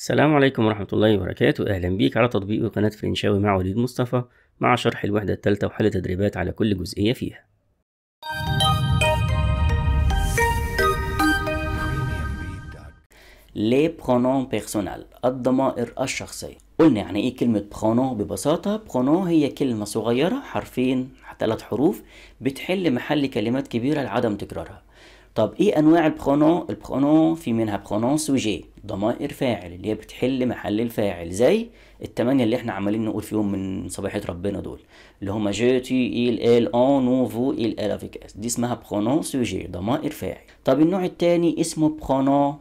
السلام عليكم ورحمة الله وبركاته أهلا بيك على تطبيق قناة فرنشاوي مع وليد مصطفى مع شرح الوحدة الثالثة وحل تدريبات على كل جزئية فيها لي برونون بيرسونال الضمائر الشخصية قلنا يعني ايه كلمة برونون ببساطة برونون هي كلمة صغيرة حرفين ثلاث حروف بتحل محل كلمات كبيرة لعدم تكرارها طب ايه انواع البرونون البرونون في منها برونون سوجي ضمائر فاعل اللي هي بتحل محل الفاعل زي التمانية اللي احنا عمالين نقول فيهم من صباحية ربنا دول اللي هما جو تي إل إل نو فو إل إل أفيك دي اسمها برونون سوجي ضمائر فاعل طب النوع التاني اسمه برونون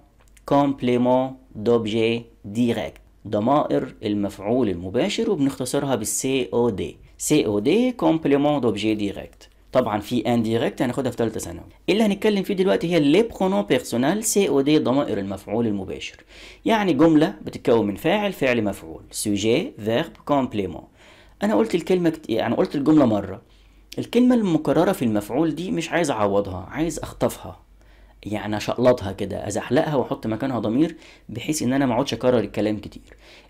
كومبليمون دوبجي ديريكت ضمائر المفعول المباشر وبنختصرها بالسي او دي سي او دي كومبليمون دوبجي ديريكت طبعا في انديركت هناخدها في ثالثه ثانوي اللي هنتكلم فيه دلوقتي هي لي برونون بيرسونال سي او دي ضمائر المفعول المباشر يعني جمله بتتكون من فاعل فعل مفعول سوجي فيرب كومبليمون انا قلت الكلمه كت... يعني قلت الجمله مره الكلمه المكرره في المفعول دي مش عايز اعوضها عايز اخطفها يعني اشقلطها كده ازحلقها واحط مكانها ضمير بحيث ان انا ما اقعدش اكرر الكلام كتير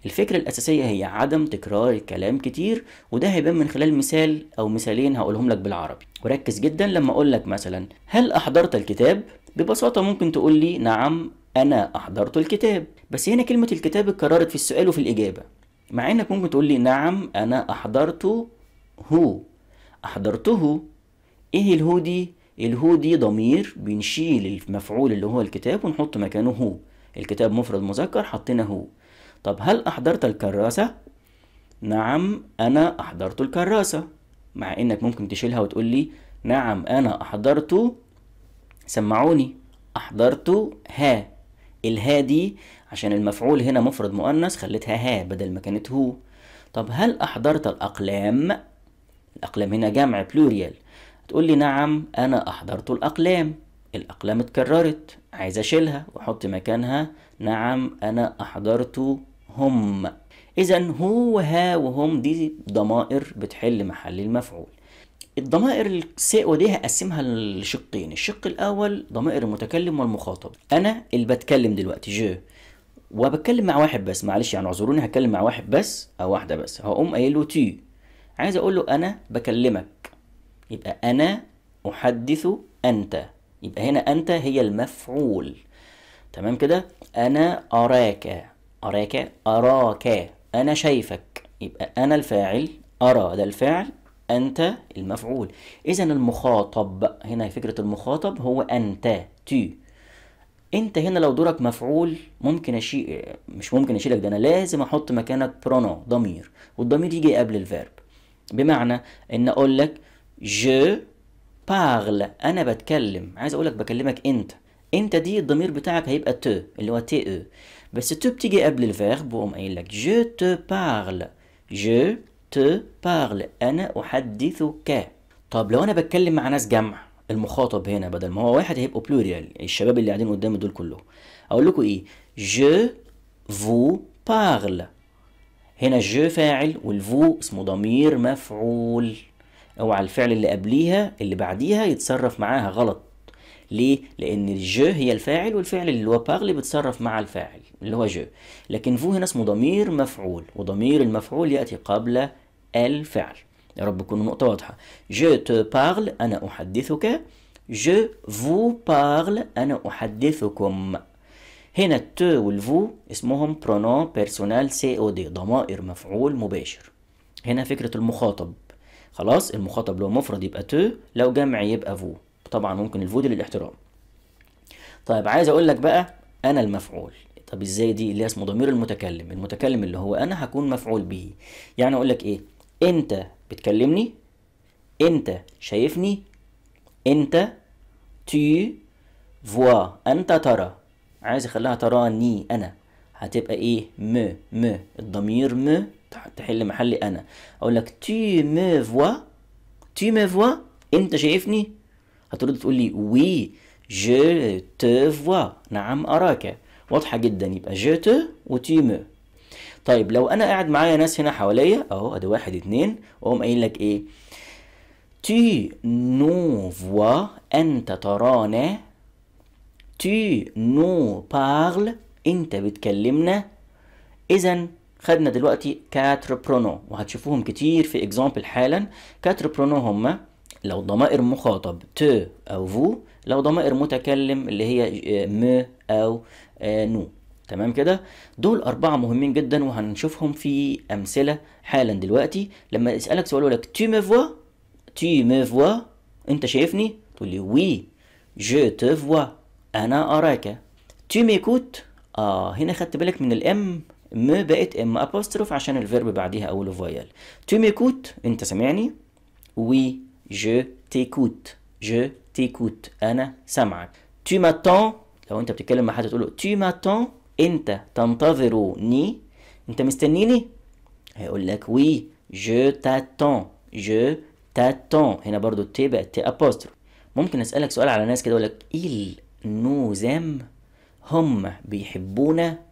الفكره الاساسيه هي عدم تكرار الكلام كتير وده هيبان من خلال مثال او مثالين هقولهم لك بالعربي وركز جدا لما اقول لك مثلا هل احضرت الكتاب ببساطه ممكن تقول لي نعم انا احضرت الكتاب بس هنا كلمه الكتاب اتكررت في السؤال وفي الاجابه مع انك ممكن تقول لي نعم انا احضرته هو احضرته ايه الهو دي الهو دي ضمير بنشيل المفعول اللي هو الكتاب ونحط مكانه هو الكتاب مفرد مذكر حطينا هو طب هل أحضرت الكراسة؟ نعم أنا أحضرت الكراسة مع إنك ممكن تشيلها وتقول لي نعم أنا أحضرت سمعوني أحضرت ها الها دي عشان المفعول هنا مفرد مؤنث خليتها ها بدل ما كانت هو طب هل أحضرت الأقلام؟ الأقلام هنا جمع بلوريال تقول لي نعم أنا أحضرت الأقلام الأقلام اتكررت عايز أشيلها وأحط مكانها نعم أنا أحضرت هم إذا هو ها وهم دي ضمائر بتحل محل المفعول الضمائر السي ودي هقسمها لشقين الشق الأول ضمائر المتكلم والمخاطب أنا اللي بتكلم دلوقتي جو وبتكلم مع واحد بس معلش يعني اعذروني هتكلم مع واحد بس أو واحدة بس هقوم قايل له تي عايز أقول له أنا بكلمك يبقى أنا أحدث أنت يبقى هنا أنت هي المفعول تمام كده أنا أراك أراك أراك أنا شايفك يبقى أنا الفاعل أرى ده الفعل أنت المفعول إذا المخاطب هنا فكرة المخاطب هو أنت تي أنت هنا لو دورك مفعول ممكن أشيل مش ممكن أشيلك ده أنا لازم أحط مكانك برونو ضمير والضمير يجي قبل الفيرب بمعنى إن أقول لك Je parle أنا بتكلم عايز اقول لك بكلمك أنت أنت دي الضمير بتاعك هيبقى te اللي هو تي أو بس تو بتيجي قبل الفيرب وأقوم قايل لك je te parle je te parle أنا أحدثك طب لو أنا بتكلم مع ناس جمع المخاطب هنا بدل ما هو واحد هيبقوا بلوريال الشباب اللي قاعدين قدامي دول كلهم اقول لكم ايه je vous parle هنا je فاعل والفو اسمه ضمير مفعول او على الفعل اللي قبليها اللي بعديها يتصرف معاها غلط ليه؟ لأن الجو هي الفاعل والفعل اللي هو باغلي بيتصرف مع الفاعل اللي هو جو لكن فو هنا اسمه ضمير مفعول وضمير المفعول يأتي قبل الفعل يا رب تكون النقطة واضحة جو تو باغل أنا أحدثك جو فو باغل أنا أحدثكم هنا التو والفو اسمهم برونون بيرسونال سي او دي ضمائر مفعول مباشر هنا فكرة المخاطب خلاص المخاطب لو مفرد يبقى تو لو جمع يبقى فو طبعا ممكن الفو دي للاحترام طيب عايز اقول لك بقى انا المفعول طب ازاي دي اللي اسمه ضمير المتكلم المتكلم اللي هو انا هكون مفعول به يعني اقول لك ايه انت بتكلمني انت شايفني انت تي فوا انت ترى عايز اخليها تراني انا هتبقى ايه م م الضمير م تحل محلي انا اقول لك تي مي فوا تي مي فوا انت شايفني هترد تقول لي وي جو تو فوا نعم اراك واضحه جدا يبقى جو تو و مي طيب لو انا قاعد معايا ناس هنا حواليا اهو ادي واحد اتنين واقوم قايل لك ايه تي نو فوا انت ترانا تي نو بارل انت بتكلمنا اذا خدنا دلوقتي برونو وهتشوفوهم كتير في اكزامبل حالا برونو هما لو ضمائر مخاطب ت او فو لو ضمائر متكلم اللي هي آه، م او آه، نو تمام كده دول أربعة مهمين جدا وهنشوفهم في أمثلة حالا دلوقتي لما أسألك سؤال يقول لك تي مي فوا تي مي فوا أنت شايفني تقول لي وي جو تي فوا أنا أراك تي مي كوت آه هنا خدت بالك من الإم م بقت ام ابوستروف عشان الفيرب بعديها اوله فايل تو ميكوت انت سامعني وي جو تيكوت جو تيكوت انا سامعك تو ماتون لو انت بتتكلم مع حد تقول له تو ماتون انت تنتظرني انت مستنيني هيقول لك وي جو تاتون جو تاتون هنا برضو تي بقت تي ابوستروف ممكن اسالك سؤال على ناس كده اقول لك ايه النوزام هم بيحبونا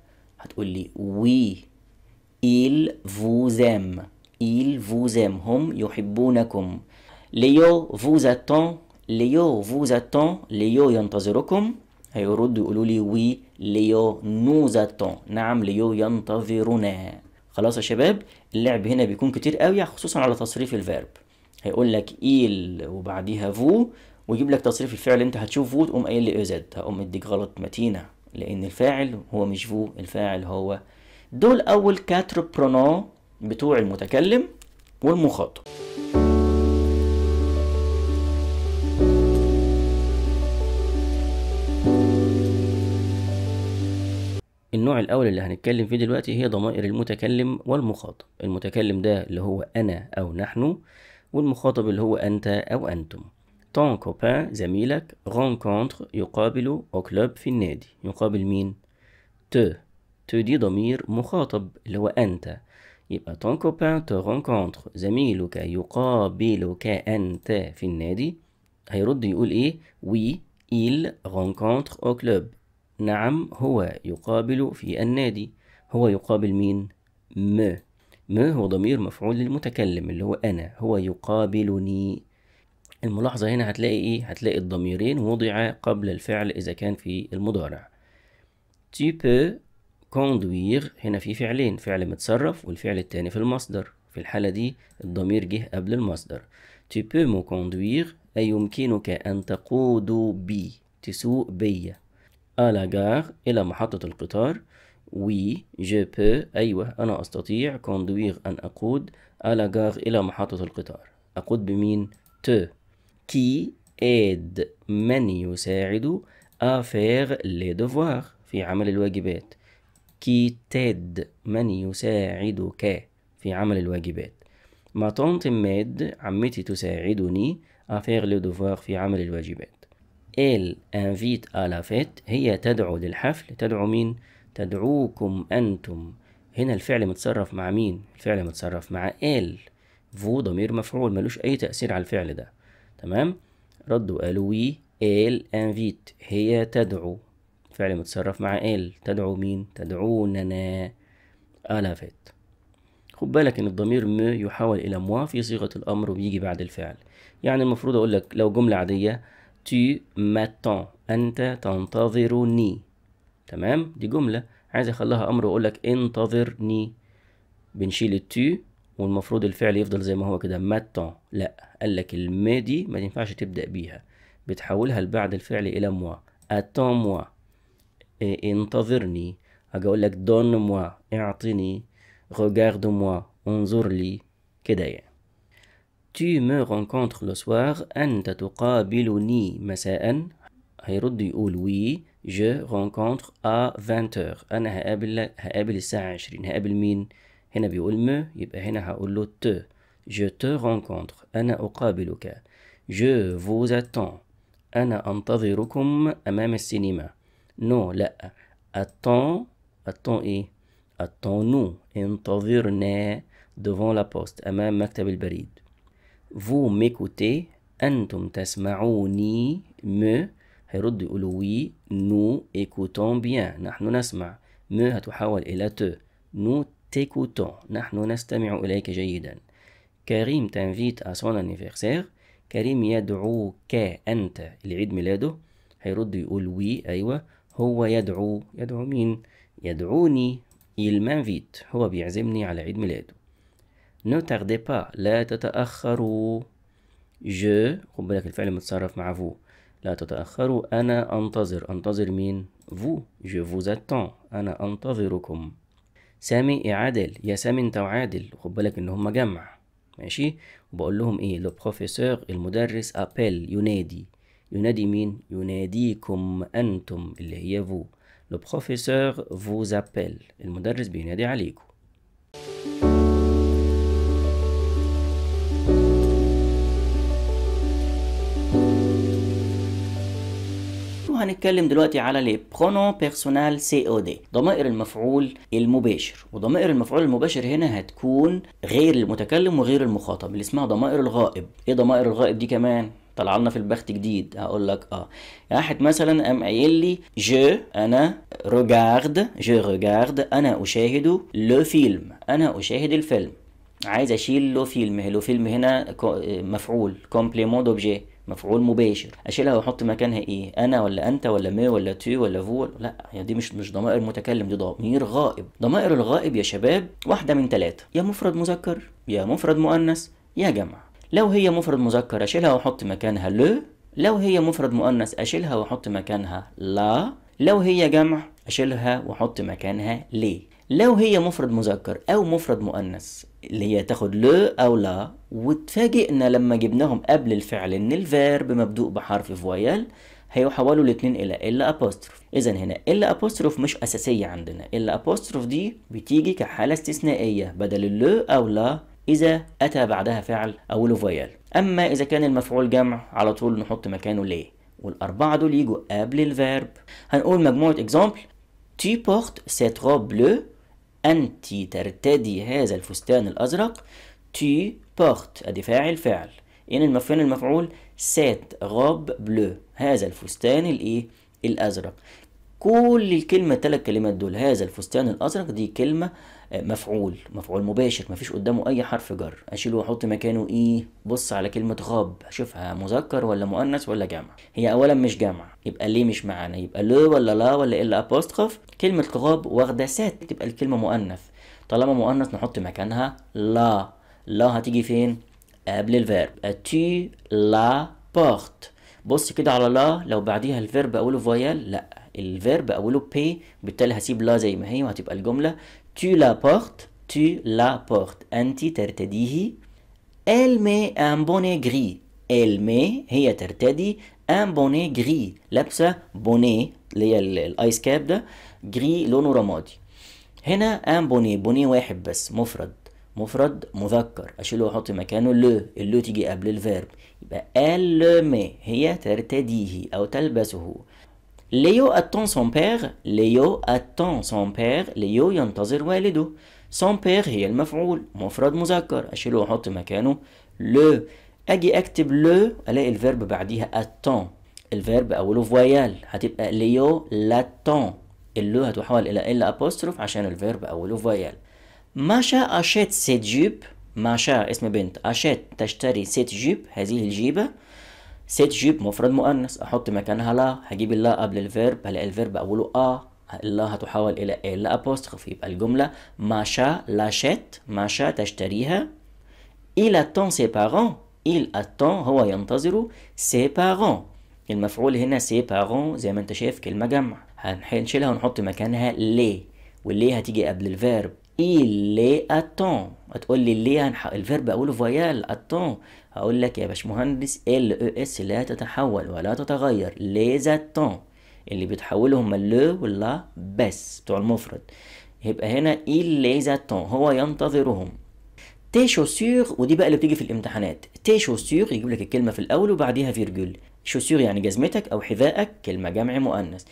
هتقول لي وي إيل فو زام إيل فو زام هم يحبونكم ليو فو زاتون ليو فو زاتون ليو ينتظركم هيردوا يقولوا لي وي ليو نوزاتون نعم ليو ينتظرنا خلاص يا شباب اللعب هنا بيكون كتير قوي خصوصا على تصريف الفيرب هيقول لك إيل وبعديها فو ويجيب لك تصريف الفعل انت هتشوف فو تقوم قايل لي ازد إيه هقوم مديك غلط متينه لان الفاعل هو مش فو الفاعل هو دول اول كاتر برونو بتوع المتكلم والمخاطب النوع الأول اللي هنتكلم فيه دلوقتي هي ضمائر المتكلم والمخاطب المتكلم ده اللي هو أنا أو نحن والمخاطب اللي هو أنت أو أنتم طون كوبان زميلك rencontre يقابل أو كلوب في النادي يقابل مين te te دي ضمير مخاطب اللي هو أنت يبقى طون كوبان تو rencontre زميلك يقابلك أنت في النادي هيرد يقول إيه وي إيل rencontre أو كلوب نعم هو يقابل في النادي هو يقابل مين م م هو ضمير مفعول للمتكلم اللي هو أنا هو يقابلني الملاحظة هنا هتلاقي إيه؟ هتلاقي الضميرين وضعا قبل الفعل إذا كان في المضارع. Tu peux conduire هنا في فعلين، فعل متصرف والفعل التاني في المصدر. في الحالة دي الضمير جه قبل المصدر. Tu peux me conduire أي يمكنك أن تقود بي، تسوق بيا. à la gare إلى محطة القطار. وي je peux أيوه أنا أستطيع conduire أن أقود à la gare إلى محطة القطار. أقود بمين؟ te كي ايد من يساعد افير لي دوفوار في عمل الواجبات كي تيد من يساعدك في عمل الواجبات ما تونت ماد عمتي تساعدني افير لي دوفوار في عمل الواجبات ال انفيت ا لا فيت هي تدعو للحفل تدعو مين تدعوكم أنتم هنا الفعل متصرف مع مين الفعل متصرف مع ال فو ضمير مفعول ملوش أي تأثير على الفعل ده تمام ردوا قالوا وي ال انفيت هي تدعو فعل متصرف مع ال تدعو مين تدعوننا الافت خد بالك ان الضمير م يحول الى موا في صيغه الامر وبيجي بعد الفعل يعني المفروض اقول لك لو جمله عاديه تي ماتون انت تنتظرني تمام دي جمله عايز اخليها امر واقول لك انتظرني بنشيل التي والمفروض الفعل يفضل زي ما هو كده ماتون لا قال لك المي دي ما ينفعش تبدأ بيها بتحولها لبعد الفعل إلى موا اتون موا إيه انتظرني اجي أقول لك دون موا اعطني ريغارد موا انظر لي كده يعني تي مو رونكونتر لو سوار أنت تقابلني مساء هيرد يقول وي جو رونكونتر ا 20 أنا هقابل هقابل الساعة 20 هقابل مين؟ هنا بيقول مو يبقى هنا هقول له ت je te rencontre أنا أقابلك je vous attends أنا أنتظركم أمام السينما نو لا attends attends إيه attends nous انتظرنا devant la poste أمام مكتب البريد vous m'écoutez أنتم تسمعوني مو هيرد يقول وي نو ايكوتون بيان نحن نسمع م هتحول إلى ت نو t'écoutons. نحن نستمع إليك جيدا. كريم تنفيت à son anniversaire. كريم يدعوك أنت لعيد ميلاده. هيرد يقول وي أيوة. هو يدعو يدعو مين؟ يدعوني. Il m'invite. هو بيعزمني على عيد ميلاده. Ne tardez pas. لا تتأخروا. Je خد بالك الفعل متصرف مع vous. لا تتأخروا أنا أنتظر أنتظر مين؟ vous je vous attends أنا أنتظركم سامي اعادل يا سامي انت وعادل خد بالك ان هما جمع ماشي وبقول لهم ايه لو بروفيسور المدرس ابل ينادي ينادي مين يناديكم انتم اللي هي فو لو بروفيسور فوز زابيل المدرس بينادي عليكم وهنتكلم دلوقتي على لي برونون بيرسونال سي او دي ضمائر المفعول المباشر وضمائر المفعول المباشر هنا هتكون غير المتكلم وغير المخاطب اللي اسمها ضمائر الغائب ايه ضمائر الغائب دي كمان طلع لنا في البخت جديد هقول لك اه واحد مثلا قام قايل لي جو انا روجارد جو روجارد انا اشاهد لو فيلم انا اشاهد الفيلم عايز اشيل لو فيلم لو فيلم هنا مفعول كومبليمون دوبجي مفعول مباشر اشيلها واحط مكانها ايه انا ولا انت ولا ما ولا تي ولا فو لا هي دي مش مش ضمائر متكلم دي ضمير غائب ضمائر الغائب يا شباب واحده من ثلاثه يا مفرد مذكر يا مفرد مؤنث يا جمع لو هي مفرد مذكر اشيلها واحط مكانها لو لو هي مفرد مؤنث اشيلها واحط مكانها لا لو هي جمع اشيلها واحط مكانها ليه لو هي مفرد مذكر او مفرد مؤنث اللي هي تاخد لو او لا واتفاجئنا لما جبناهم قبل الفعل ان الفيرب مبدوء بحرف فويال هيحولوا الاثنين الى الا ابوستروف اذا هنا الا ابوستروف مش اساسيه عندنا الا ابوستروف دي بتيجي كحاله استثنائيه بدل اللو او لا اذا اتى بعدها فعل اوله فويال اما اذا كان المفعول جمع على طول نحط مكانه ليه والاربعه دول يجوا قبل الفيرب هنقول مجموعه اكزامبل تي بورت سيت روب بلو انت ترتدي هذا الفستان الازرق تي بورت ادي فاعل فعل ان المفعول المفعول سات غاب بلو هذا الفستان الايه الازرق كل الكلمه الثلاث كلمات دول هذا الفستان الازرق دي كلمه آه، مفعول مفعول مباشر مفيش قدامه اي حرف جر اشيله واحط مكانه ايه بص على كلمه غاب اشوفها مذكر ولا مؤنث ولا جمع هي اولا مش جمع يبقى ليه مش معانا يبقى لو ولا لا ولا الا ابوستخف كلمه غاب واخده سات تبقى الكلمه مؤنث طالما مؤنث نحط مكانها لا لا هتيجي فين قبل الفيرب تي لا بورت بص كده على لا لو بعديها الفيرب اقوله فويال لا الفيرب اقوله بي بالتالي هسيب لا زي ما هي وهتبقى الجمله تي لا بورت تي لا بورت انت ترتديه ال مي ان بوني غري ال مي هي ترتدي ان بونيه جري لابسه بونيه اللي هي الايس كاب ده جري لونه رمادي هنا ان بونيه بونيه واحد بس مفرد مفرد مذكر اشيله واحط مكانه لو اللو تيجي قبل الفيرب يبقى مي هي ترتديه او تلبسه ليو اتون سون بير ليو اتون سون بير ليو ينتظر والده سون بير هي المفعول مفرد مذكر اشيله واحط مكانه لو اجي اكتب لو الاقي الفيرب بعديها اتون الفيرب اوله فويال هتبقى ليو لاتون اللو هتحول الى ال ابوستروف عشان الفيرب اوله فويال ماشا أشيت سيت جيب ماشا اسم بنت أشيت تشتري سيت جيب هذه الجيبة سيت جيب مفرد مؤنث أحط مكانها لا هجيب اللا قبل الفيرب هلاقي الفيرب أقوله آ اللا هتحول إلى إلا إيه؟ أبوستخف يبقى الجملة ماشا لاشيت ماشا تشتريها إلى تون سي بارون إل أتون هو ينتظر سي بارون المفعول هنا سي بارون زي ما انت شايف كلمة جمع هنشيلها ونحط مكانها لي والليه هتيجي قبل الفيرب إلي أتون هتقول لي ليه هنح... الفيرب أقوله فيال أتون هقول لك يا باشمهندس ال او اس لا تتحول ولا تتغير ليز أتون اللي بيتحولوا هما لو ولا بس بتوع المفرد يبقى هنا إلي زاتون هو ينتظرهم تي شوسيغ ودي بقى اللي بتيجي في الامتحانات تي شوسيغ يجيب لك الكلمة في الأول وبعديها فيرجول شوسيغ يعني جزمتك أو حذائك كلمة جمع مؤنث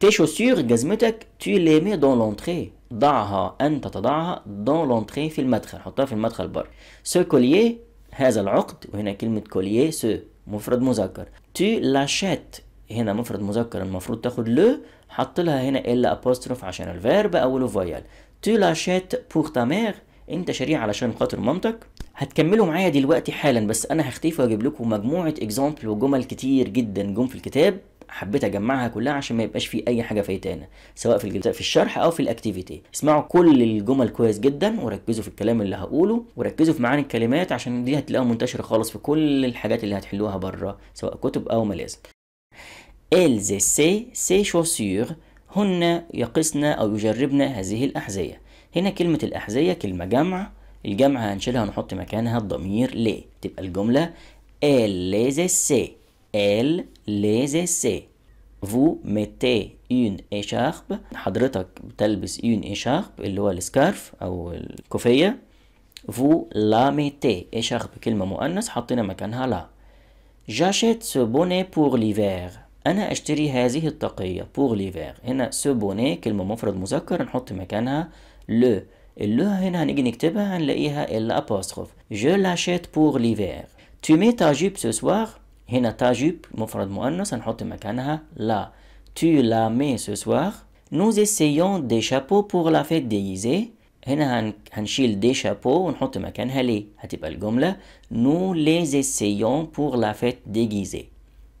تي شوسيغ جزمتك تي لي مي دون لونتخي ضعها أنت تضعها دون لونتخي في المدخل حطها في المدخل بر سو كوليي هذا العقد وهنا كلمة كوليي سو مفرد مذكر تي لاشيت هنا مفرد مذكر المفروض تاخد لو حط لها هنا الا ابوستروف عشان الفيرب أوله فويال تي لاشيت بوغ تا انت شاريه علشان خاطر مامتك هتكملوا معايا دلوقتي حالا بس انا هختفي واجيب لكم مجموعه اكزامبل وجمل كتير جدا جم في الكتاب حبيت اجمعها كلها عشان ما يبقاش في اي حاجه فايتانا سواء في الجلسة في الشرح او في الاكتيفيتي اسمعوا كل الجمل كويس جدا وركزوا في الكلام اللي هقوله وركزوا في معاني الكلمات عشان دي هتلاقوها منتشره خالص في كل الحاجات اللي هتحلوها بره سواء كتب او ملازم elles سي سي chaussures هن يقصن او يجربن هذه الاحذيه هنا كلمه الاحذيه كلمه جمع الجمع هنشيلها ونحط مكانها الضمير ليه تبقى الجمله elles سي elle les essaie vous mettez une écharpe حضرتك بتلبس une écharpe اللي هو السكارف او الكوفيه vous la mettez écharpe كلمه مؤنث حطينا مكانها لا j'achète ce bonnet pour l'hiver انا اشتري هذه الطاقيه pour l'hiver هنا ce bonnet كلمه مفرد مذكر نحط مكانها le اللي هنا هنيجي نكتبها هنلاقيها الابوستروف je l'achète pour l'hiver tu mets ta jupe ce soir هنا تاجيب مفرد مؤنث هنحط مكانها لا tu la mets ce soir nous essayons des chapeaux pour la fête déguisée هنا هنشيل دي شابو ونحط مكانها لي هتبقى الجملة nous les essayons pour la fête déguisée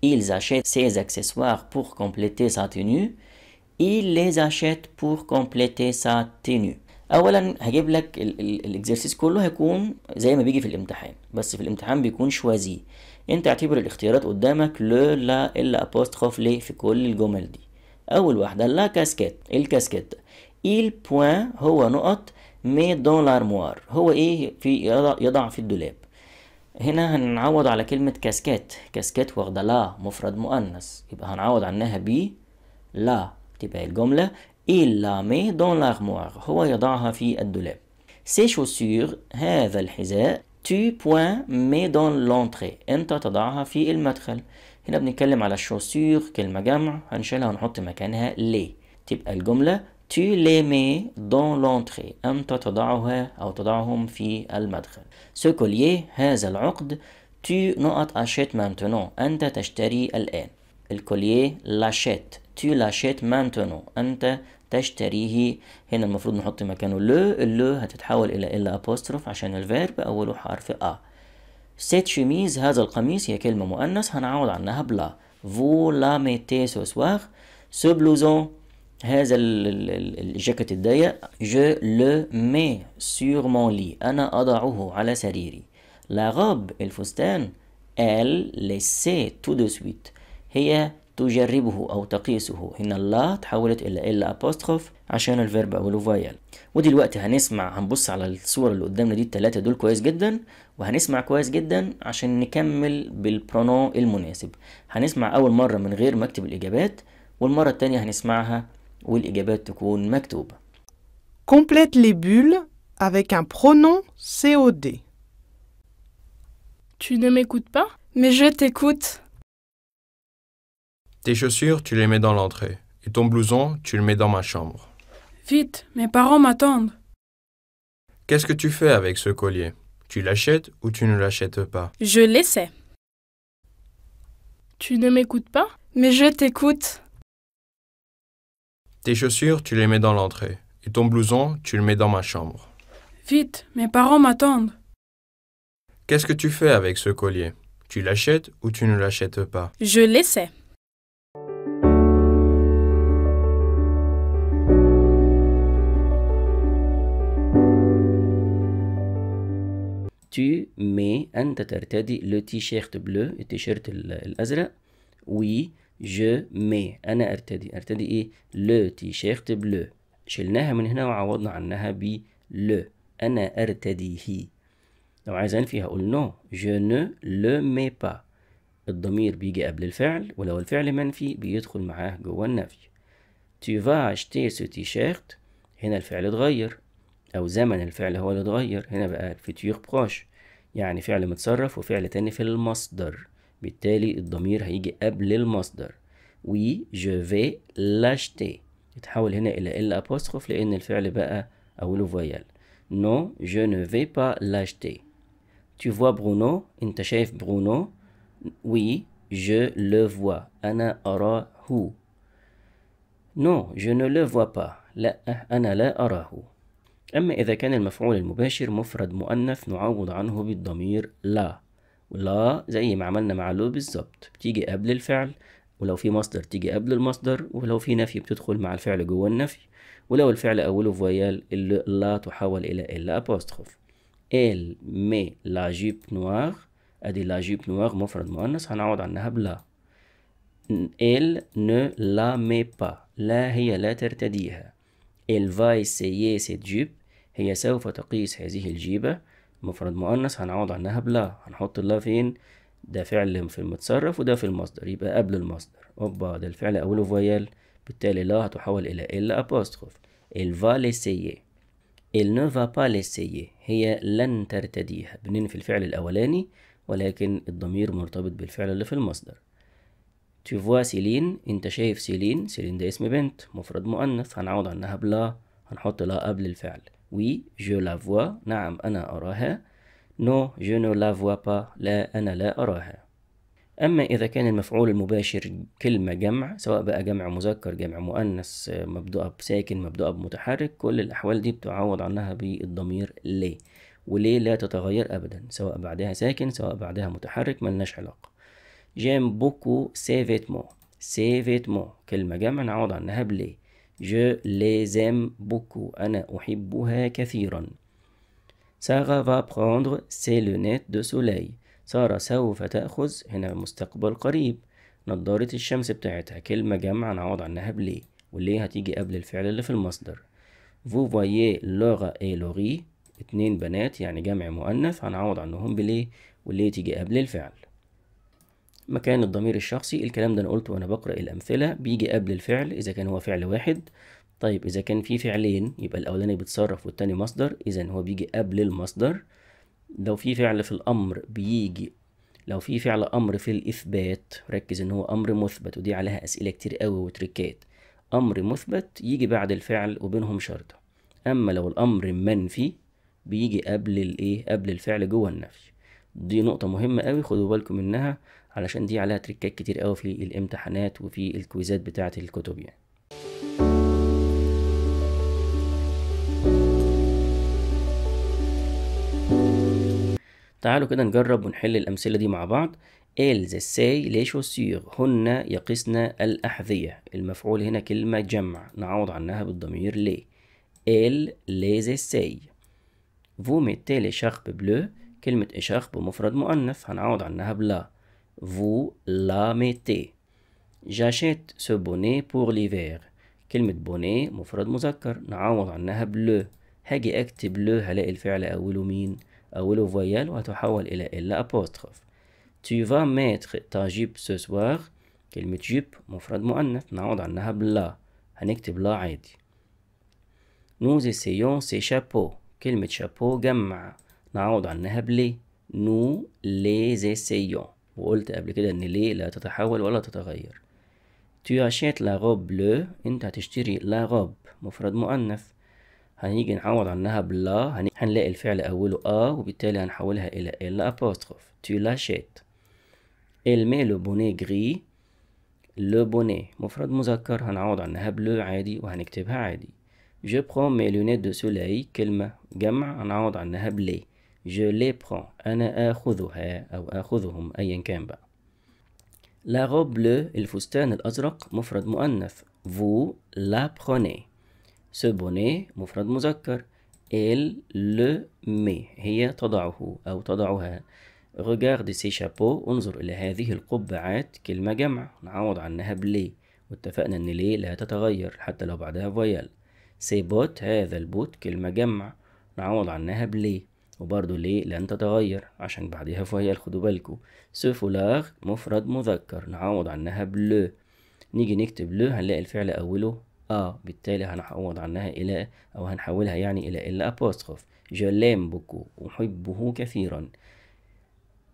ils achètent ces accessoires pour compléter sa tenue ils les achètent pour compléter sa tenue اولا هجيب لك الاكزرسيس كله هيكون زي ما بيجي في الامتحان بس في الامتحان بيكون شوازيه انت اعتبر الاختيارات قدامك لو لا الا ابوستخوف ليه في كل الجمل دي اول واحده لا كاسكيت الكاسكيت il بوان هو نقط مي دون لارموار هو ايه في يضع, في الدولاب هنا هنعوض على كلمة كاسكات كاسكات واخدة لا مفرد مؤنث يبقى هنعوض عنها ب لا تبقى الجملة il la met dans l'armoire هو يضعها في الدولاب سي شوسور هذا الحذاء تو بوان مي دون لونتري انت تضعها في المدخل هنا بنتكلم على الشوسير كلمة جمع هنشيلها ونحط مكانها لي تبقى الجملة تو لي مي دون لونتري أنت تضعها أو تضعهم في المدخل سو كوليه هذا العقد تو نقط اشيت مانتونو أنت تشتري الآن الكوليه لاشيت تو لاشيت مانتونو أنت تشتريه هنا المفروض نحط مكانه لو اللو هتتحول الى الا ابوستروف عشان الفيرب اوله حرف ا سيت شميز هذا القميص هي كلمة مؤنث هنعوض عنها بلا لا ميتي سو سواغ سو بلوزون هذا الجاكيت الضيق جو لو مي سور مون لي أنا أضعه على سريري لا غاب الفستان ال لسي تو دو سويت هي تجربه أو تقيسه هنا لا تحولت إلى إلا أبوستخوف عشان الفيرب أو الوفايل ودلوقتي هنسمع هنبص على الصور اللي قدامنا دي التلاتة دول كويس جدا وهنسمع كويس جدا عشان نكمل بالبرونو المناسب هنسمع أول مرة من غير مكتب الإجابات والمرة التانية هنسمعها والإجابات تكون مكتوبة Complète les bulles avec un pronom COD. Tu ne m'écoutes pas Mais je t'écoute. Tes chaussures, tu les mets dans l'entrée. Et ton blouson, tu le mets dans ma chambre. Vite, mes parents m'attendent. Qu'est-ce que tu fais avec ce collier Tu l'achètes ou tu ne l'achètes pas Je l'essaie. Tu ne m'écoutes pas Mais je t'écoute. Tes chaussures, tu les mets dans l'entrée. Et ton blouson, tu le mets dans ma chambre. Vite, mes parents m'attendent. Qu'est-ce que tu fais avec ce collier Tu l'achètes ou tu ne l'achètes pas Je l'essaie. tu mets أنت ترتدي le t-shirt bleu التيشيرت الأزرق وي je mets أنا أرتدي أرتدي إيه le t-shirt bleu شلناها من هنا وعوضنا عنها ب le أنا أرتديه لو عايز أنفي هقول نو je ne le mets pas الضمير بيجي قبل الفعل ولو الفعل منفي بيدخل معاه جوه النفي tu vas acheter ce t-shirt هنا الفعل اتغير أو زمن الفعل هو اللي اتغير هنا بقى فيتيغ بروش يعني فعل متصرف وفعل تاني في المصدر بالتالي الضمير هيجي قبل المصدر وي جو في لاشتي يتحول هنا إلى إلا أبوستخوف لأن الفعل بقى أوله فويال نو جو نو في با لاشتي tu vois Bruno انت شايف برونو وي je le vois أنا أراه نو جو je ne le vois pas لا أه، أنا لا أراه أما إذا كان المفعول المباشر مفرد مؤنث نعوض عنه بالضمير لا لا زي ما عملنا مع لو بالظبط بتيجي قبل الفعل ولو في مصدر تيجي قبل المصدر ولو في نفي بتدخل مع الفعل جوه النفي ولو الفعل أوله فويال لا تحول إلى إلا أبوستخوف إل مي لا جيب نواغ أدي لا جيب نواغ مفرد مؤنث هنعوض عنها بلا إل نو لا مي با لا هي لا ترتديها إل فاي سيي سي جيب هي سوف تقيس هذه الجيبة مفرد مؤنث هنعوض عنها بلا هنحط لا فين ده فعل في المتصرف وده في المصدر يبقى قبل المصدر اوبا ده الفعل اوله فويال بالتالي لا هتحول الى ال ابوستروف ال فا l'essayer ال نو فا با l'essayer هي لن ترتديها بننفي الفعل الاولاني ولكن الضمير مرتبط بالفعل اللي في المصدر تو فوا سيلين انت شايف سيلين سيلين ده اسم بنت مفرد مؤنث هنعوض عنها بلا هنحط لا قبل الفعل Oui, je la vois. نعم أنا أراها. No, je ne la vois pas. لا أنا لا أراها. أما إذا كان المفعول المباشر كلمة جمع سواء بقى جمع مذكر جمع مؤنث مبدؤة بساكن مبدؤة بمتحرك كل الأحوال دي بتعوض عنها بالضمير لي ولي لا تتغير أبدا سواء بعدها ساكن سواء بعدها متحرك ملناش علاقة جيم بوكو سيفيتمو سيفيتمو كلمة جمع نعوض عنها بلي Je les aime beaucoup. Ana uhibbuha kathiran. Sarah va prendre ses lunettes de soleil. سارة سوف تأخذ هنا مستقبل قريب نضارة الشمس بتاعتها كلمة جمع هنعوض عنها بليه واللي هتيجي قبل الفعل اللي في المصدر vous voyez Laura et Laurie اتنين بنات يعني جمع مؤنث هنعوض عنهم بليه واللي تيجي قبل الفعل مكان الضمير الشخصي الكلام ده انا قلته وانا بقرا الامثله بيجي قبل الفعل اذا كان هو فعل واحد طيب اذا كان في فعلين يبقى الاولاني بيتصرف والتاني مصدر اذا هو بيجي قبل المصدر لو في فعل في الامر بيجي لو في فعل امر في الاثبات ركز ان هو امر مثبت ودي عليها اسئله كتير قوي وتريكات امر مثبت يجي بعد الفعل وبينهم شرط اما لو الامر منفي بيجي قبل الايه قبل الفعل جوه النفي دي نقطه مهمه قوي خدوا بالكم منها علشان دي عليها تريكات كتير قوي في الامتحانات وفي الكويزات بتاعه الكتب يعني تعالوا كده نجرب ونحل الأمثلة دي مع بعض إلز ساي لي شوسيغ هن يقسن الأحذية المفعول هنا كلمة جمع نعوض عنها بالضمير لي إل ليز ساي فو ميتي لي شارب بلو كلمة إشاخ بمفرد مؤنث هنعوض عنها بلا vous la mettez j'achète ce bonnet pour l'hiver كلمة بوني مفرد مذكر نعوض عنها بلو هاجي اكتب لو هلاقي الفعل اوله مين اوله فويال وهتحول الى الا apostrophe tu vas mettre ta jupe ce soir كلمة جيب مفرد مؤنث نعوض عنها بلا هنكتب لا عادي nous essayons ses chapeaux كلمة شابو جمع نعوض عنها بلي nous les essayons وقلت قبل كده ان ليه لا تتحول ولا تتغير tu achètes la robe bleue انت هتشتري لا robe مفرد مؤنث هنيجي نعوض عنها بلا هنلاقي الفعل اوله ا آه، وبالتالي هنحولها الى ال apostrophe tu l'achètes elle met le bonnet gris le bonnet مفرد مذكر هنعوض عنها بلو عادي وهنكتبها عادي je prends mes lunettes de soleil كلمة جمع هنعوض عنها بلي je les prends أنا آخذها أو آخذهم أيا كان بقى la robe bleue الفستان الأزرق مفرد مؤنث vous la prenez ce bonnet مفرد مذكر elle le met هي تضعه أو تضعها regarde ces chapeaux انظر إلى هذه القبعات كلمة جمع نعوض عنها بلي واتفقنا إن ليه لا تتغير حتى لو بعدها فويال سي بوت هذا البوت كلمة جمع نعوض عنها بلي وبرضو ليه لن تتغير عشان بعدها فهي خدوا بالكو سوفولاغ مفرد مذكر نعوض عنها بلو نيجي نكتب لو هنلاقي الفعل أوله آه بالتالي هنعوض عنها إلى أو هنحولها يعني إلى إلا أبوستخوف جلام بكو بوكو أحبه كثيرا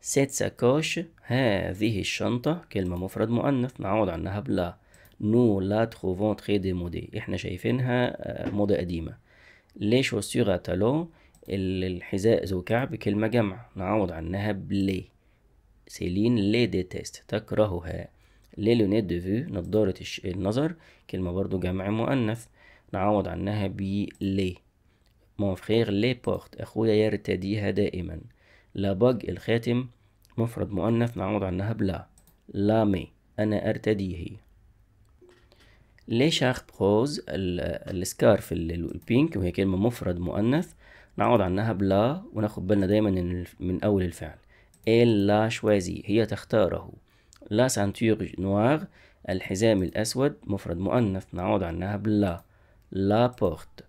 سيت ساكوش هذه الشنطة كلمة مفرد مؤنث نعوض عنها بلا نو لا تخوفون تخي دي مودي احنا شايفينها آه، موضة قديمة لي وسيغة تالون الحذاء ذو كعب كلمة جمع نعوض عنها بلي سيلين لي ديتست تكرهها لي لونيت دو فيو نضارة النظر كلمة برضو جمع مؤنث نعوض عنها بلي مون فخير لي بورت أخويا يرتديها دائما لا باج الخاتم مفرد مؤنث نعوض عنها بلا لا مي أنا أرتديه لي شارب روز السكارف البينك وهي كلمة مفرد مؤنث نعوض عنها بلا وناخد بالنا دايما من اول الفعل لا شوازي هي تختاره لا سانتور نوار الحزام الأسود مفرد مؤنث نعوض عنها بلا لا بورت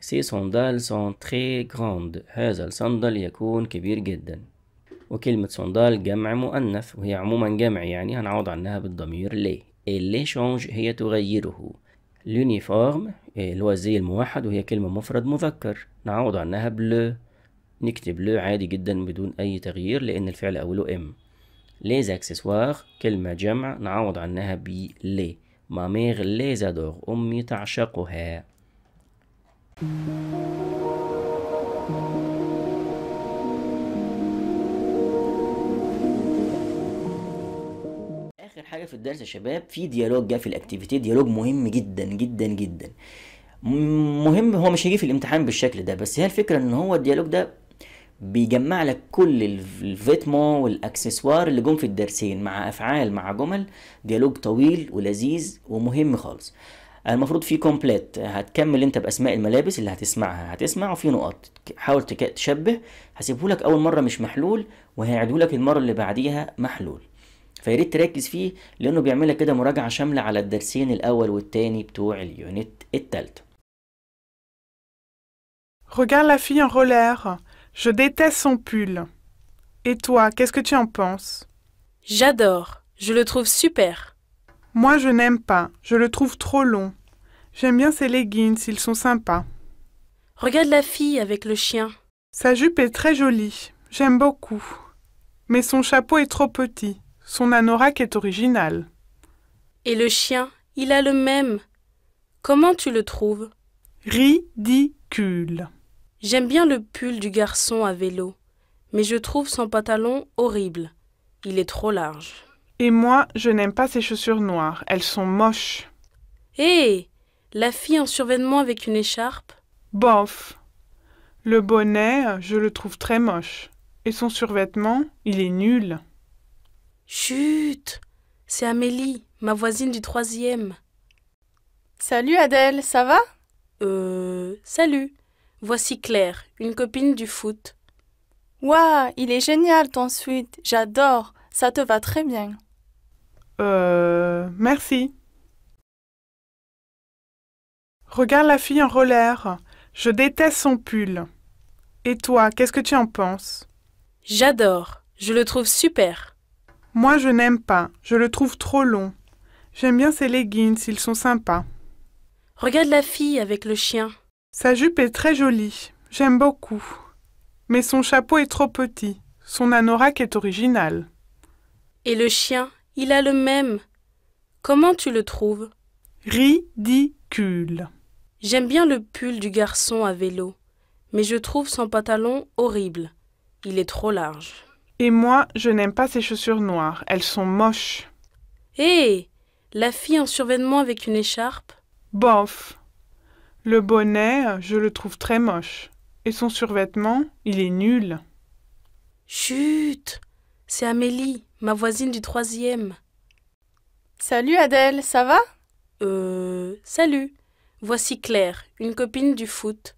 سي صندال سون تري غراند هذا الصندل يكون كبير جدا وكلمة صندال جمع مؤنث وهي عموما جمع يعني هنعوض عنها بالضمير لي اللي شونج هي تغيره لونيفورم إيه، اللي هو الزي الموحد وهي كلمة مفرد مذكر نعوض عنها بل نكتب لو عادي جدا بدون أي تغيير لأن الفعل أوله إم ليز أكسسوار كلمة جمع نعوض عنها ب لي ليز أدور أمي تعشقها حاجه في الدرس يا شباب في ديالوج جه في الاكتيفيتي ديالوج مهم جدا جدا جدا مهم هو مش هيجي في الامتحان بالشكل ده بس هي الفكره ان هو الديالوج ده بيجمع لك كل الفيتمو والاكسسوار اللي جم في الدرسين مع افعال مع جمل ديالوج طويل ولذيذ ومهم خالص المفروض في كومبليت هتكمل انت باسماء الملابس اللي هتسمعها هتسمع وفي نقط حاول تشبه لك اول مره مش محلول لك المره اللي بعديها محلول Regarde la fille en roller. Je déteste son pull. Et toi, qu'est-ce que tu en penses J'adore. Je le trouve super. Moi, je n'aime pas. Je le trouve trop long. J'aime bien ses leggings, ils sont sympas. Regarde la fille avec le chien. Sa jupe est très jolie. J'aime beaucoup. Mais son chapeau est trop petit. Son anorak est original. Et le chien, il a le même. Comment tu le trouves Ridicule. J'aime bien le pull du garçon à vélo, mais je trouve son pantalon horrible. Il est trop large. Et moi, je n'aime pas ses chaussures noires. Elles sont moches. Hé La fille en survêtement avec une écharpe Bof. Le bonnet, je le trouve très moche. Et son survêtement, il est nul. Chut C'est Amélie, ma voisine du troisième. Salut Adèle, ça va Euh. Salut. Voici Claire, une copine du foot. Waouh, il est génial ton suite, j'adore, ça te va très bien. Euh. Merci. Regarde la fille en roller. Je déteste son pull. Et toi, qu'est-ce que tu en penses J'adore. Je le trouve super. Moi, je n'aime pas. Je le trouve trop long. J'aime bien ses leggings, ils sont sympas. Regarde la fille avec le chien. Sa jupe est très jolie. J'aime beaucoup. Mais son chapeau est trop petit. Son anorak est original. Et le chien, il a le même. Comment tu le trouves Ridicule. J'aime bien le pull du garçon à vélo, mais je trouve son pantalon horrible. Il est trop large. Et moi, je n'aime pas ces chaussures noires, elles sont moches. Hé La fille en survêtement avec une écharpe Bof Le bonnet, je le trouve très moche. Et son survêtement, il est nul. Chut C'est Amélie, ma voisine du troisième. Salut Adèle, ça va Euh. Salut Voici Claire, une copine du foot.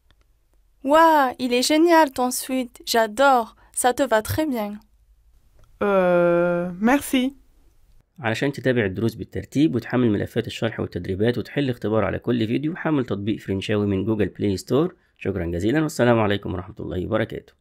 Waouh, il est génial ton suite, j'adore, ça te va très bien. أه... ميرسي علشان تتابع الدروس بالترتيب وتحمل ملفات الشرح والتدريبات وتحل اختبار على كل فيديو حمل تطبيق فرنشاوي من جوجل بلاي ستور شكرا جزيلا والسلام عليكم ورحمة الله وبركاته